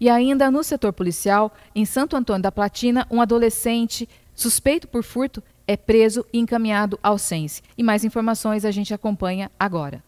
E ainda no setor policial, em Santo Antônio da Platina, um adolescente suspeito por furto é preso e encaminhado ao SENSE. E mais informações a gente acompanha agora.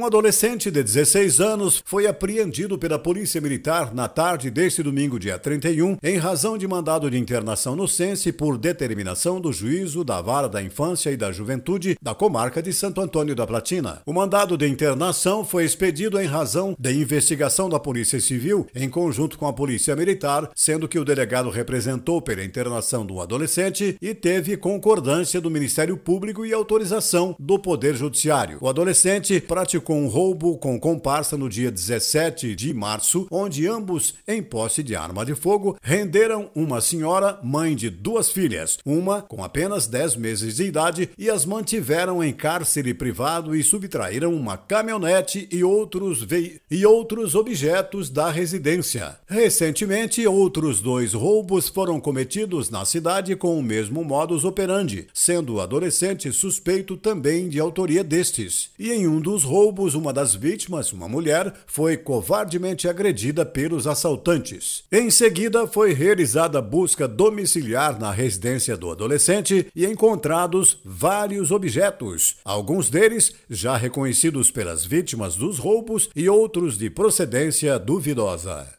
Um adolescente de 16 anos foi apreendido pela Polícia Militar na tarde deste domingo, dia 31, em razão de mandado de internação no Sense por determinação do juízo da Vara da Infância e da Juventude da comarca de Santo Antônio da Platina. O mandado de internação foi expedido em razão de investigação da Polícia Civil em conjunto com a Polícia Militar, sendo que o delegado representou pela internação do adolescente e teve concordância do Ministério Público e autorização do Poder Judiciário. O adolescente praticou com roubo com comparsa no dia 17 de março, onde ambos, em posse de arma de fogo, renderam uma senhora, mãe de duas filhas, uma com apenas 10 meses de idade, e as mantiveram em cárcere privado e subtraíram uma caminhonete e outros, ve... e outros objetos da residência. Recentemente, outros dois roubos foram cometidos na cidade com o mesmo modus operandi, sendo o adolescente suspeito também de autoria destes. E em um dos roubos, roubos, uma das vítimas, uma mulher, foi covardemente agredida pelos assaltantes. Em seguida, foi realizada busca domiciliar na residência do adolescente e encontrados vários objetos, alguns deles já reconhecidos pelas vítimas dos roubos e outros de procedência duvidosa.